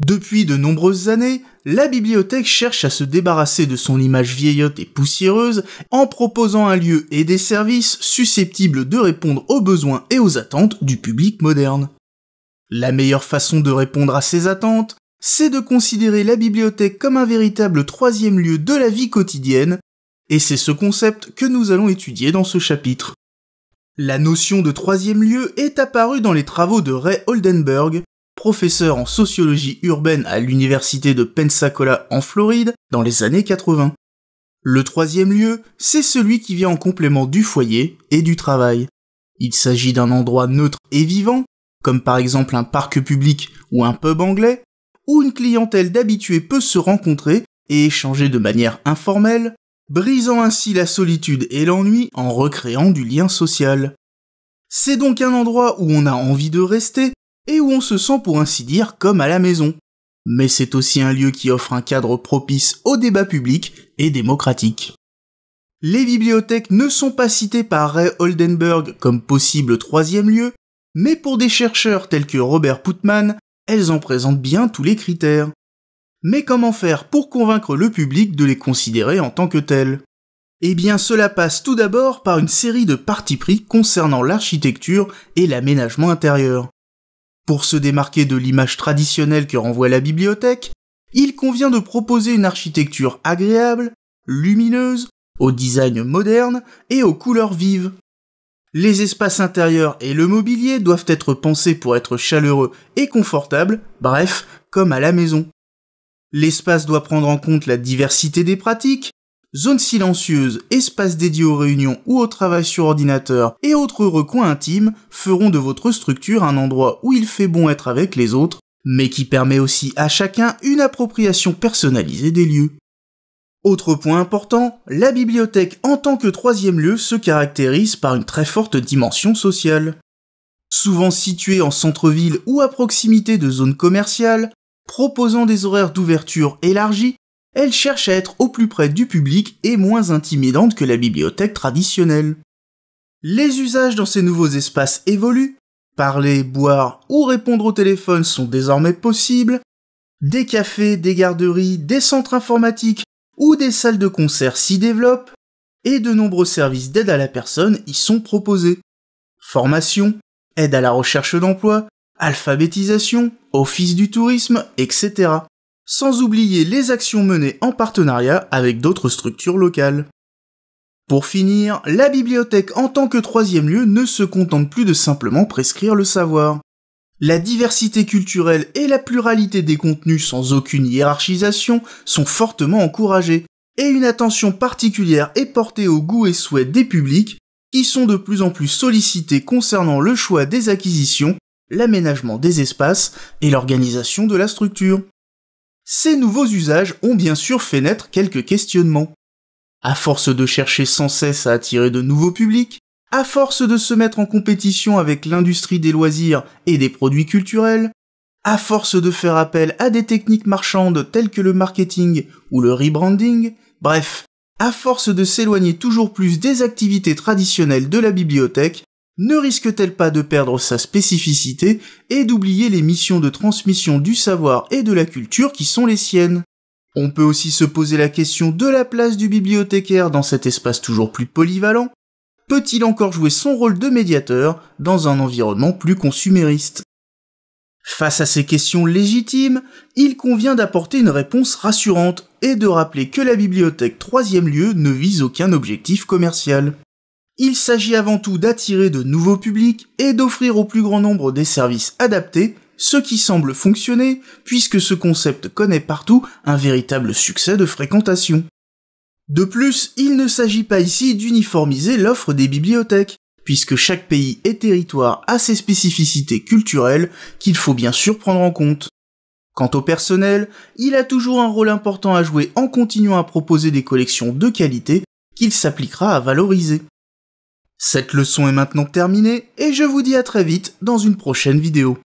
Depuis de nombreuses années, la bibliothèque cherche à se débarrasser de son image vieillotte et poussiéreuse en proposant un lieu et des services susceptibles de répondre aux besoins et aux attentes du public moderne. La meilleure façon de répondre à ces attentes, c'est de considérer la bibliothèque comme un véritable troisième lieu de la vie quotidienne, et c'est ce concept que nous allons étudier dans ce chapitre. La notion de troisième lieu est apparue dans les travaux de Ray Oldenburg, professeur en sociologie urbaine à l'université de Pensacola en Floride dans les années 80. Le troisième lieu, c'est celui qui vient en complément du foyer et du travail. Il s'agit d'un endroit neutre et vivant, comme par exemple un parc public ou un pub anglais, où une clientèle d'habitués peut se rencontrer et échanger de manière informelle, brisant ainsi la solitude et l'ennui en recréant du lien social. C'est donc un endroit où on a envie de rester et où on se sent pour ainsi dire comme à la maison. Mais c'est aussi un lieu qui offre un cadre propice au débat public et démocratique. Les bibliothèques ne sont pas citées par Ray Oldenburg comme possible troisième lieu, mais pour des chercheurs tels que Robert Putman, elles en présentent bien tous les critères. Mais comment faire pour convaincre le public de les considérer en tant que tels Eh bien cela passe tout d'abord par une série de partis pris concernant l'architecture et l'aménagement intérieur. Pour se démarquer de l'image traditionnelle que renvoie la bibliothèque, il convient de proposer une architecture agréable, lumineuse, au design moderne et aux couleurs vives. Les espaces intérieurs et le mobilier doivent être pensés pour être chaleureux et confortables, bref, comme à la maison. L'espace doit prendre en compte la diversité des pratiques, Zones silencieuses, espace dédié aux réunions ou au travail sur ordinateur et autres recoins intimes feront de votre structure un endroit où il fait bon être avec les autres, mais qui permet aussi à chacun une appropriation personnalisée des lieux. Autre point important, la bibliothèque en tant que troisième lieu se caractérise par une très forte dimension sociale. Souvent située en centre-ville ou à proximité de zones commerciales, proposant des horaires d'ouverture élargis, elle cherche à être au plus près du public et moins intimidante que la bibliothèque traditionnelle. Les usages dans ces nouveaux espaces évoluent, parler, boire ou répondre au téléphone sont désormais possibles, des cafés, des garderies, des centres informatiques ou des salles de concert s'y développent, et de nombreux services d'aide à la personne y sont proposés. Formation, aide à la recherche d'emploi, alphabétisation, office du tourisme, etc sans oublier les actions menées en partenariat avec d'autres structures locales. Pour finir, la bibliothèque en tant que troisième lieu ne se contente plus de simplement prescrire le savoir. La diversité culturelle et la pluralité des contenus sans aucune hiérarchisation sont fortement encouragées, et une attention particulière est portée aux goûts et souhaits des publics, qui sont de plus en plus sollicités concernant le choix des acquisitions, l'aménagement des espaces et l'organisation de la structure. Ces nouveaux usages ont bien sûr fait naître quelques questionnements. À force de chercher sans cesse à attirer de nouveaux publics, à force de se mettre en compétition avec l'industrie des loisirs et des produits culturels, à force de faire appel à des techniques marchandes telles que le marketing ou le rebranding, bref, à force de s'éloigner toujours plus des activités traditionnelles de la bibliothèque, ne risque-t-elle pas de perdre sa spécificité et d'oublier les missions de transmission du savoir et de la culture qui sont les siennes On peut aussi se poser la question de la place du bibliothécaire dans cet espace toujours plus polyvalent. Peut-il encore jouer son rôle de médiateur dans un environnement plus consumériste Face à ces questions légitimes, il convient d'apporter une réponse rassurante et de rappeler que la bibliothèque troisième lieu ne vise aucun objectif commercial. Il s'agit avant tout d'attirer de nouveaux publics et d'offrir au plus grand nombre des services adaptés, ce qui semble fonctionner puisque ce concept connaît partout un véritable succès de fréquentation. De plus, il ne s'agit pas ici d'uniformiser l'offre des bibliothèques, puisque chaque pays et territoire a ses spécificités culturelles qu'il faut bien sûr prendre en compte. Quant au personnel, il a toujours un rôle important à jouer en continuant à proposer des collections de qualité qu'il s'appliquera à valoriser. Cette leçon est maintenant terminée et je vous dis à très vite dans une prochaine vidéo.